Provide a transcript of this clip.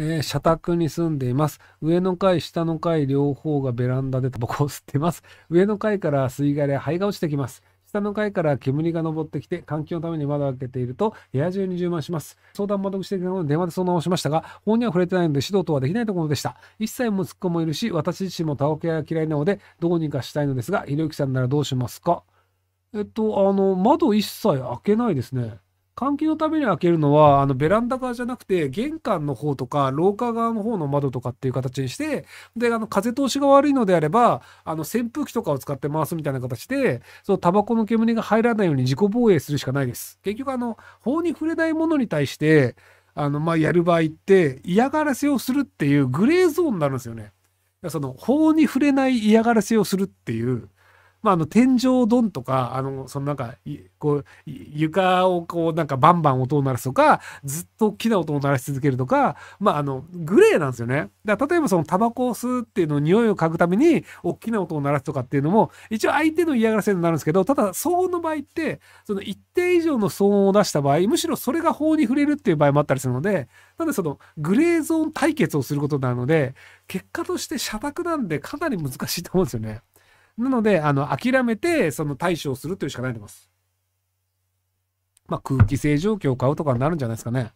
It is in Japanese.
えー、社宅に住んでいます。上の階、下の階、両方がベランダでタバコを吸ってます。上の階から吸い殻や灰が落ちてきます。下の階から煙が昇ってきて、換気のために窓を開けていると、部屋中に充満します。相談窓口的なので電話で相談をしましたが、法には触れてないので指導とはできないところでした。一切息子もいるし、私自身もタオケ屋が嫌いなので、どうにかしたいのですが、ひろゆきさんならどうしますかえっと、あの、窓一切開けないですね。換気のために開けるのは、あのベランダ側じゃなくて、玄関の方とか、廊下側の方の窓とかっていう形にして、で、あの風通しが悪いのであれば、あの扇風機とかを使って回すみたいな形で、そのタバコの煙が入らないように自己防衛するしかないです。結局、あの、法に触れないものに対して、あの、まあ、やる場合って、嫌がらせをするっていうグレーゾーンになるんですよね。その、法に触れない嫌がらせをするっていう、まあ、あの天井ドンとかあのそのなんかこう床をこうなんかバンバン音を鳴らすとかずっと大きな音を鳴らし続けるとか、まあ、あのグレーなんですよねだ例えばそのタバコを吸うっていうのを匂いを嗅ぐために大きな音を鳴らすとかっていうのも一応相手の嫌がらせになるんですけどただ騒音の場合ってその一定以上の騒音を出した場合むしろそれが法に触れるっていう場合もあったりするのでなのでそのグレーゾーン対決をすることなので結果として社宅なんでかなり難しいと思うんですよね。なので、あの、諦めて、その対処をするというしかないと思います。まあ、空気清浄機を買うとかになるんじゃないですかね。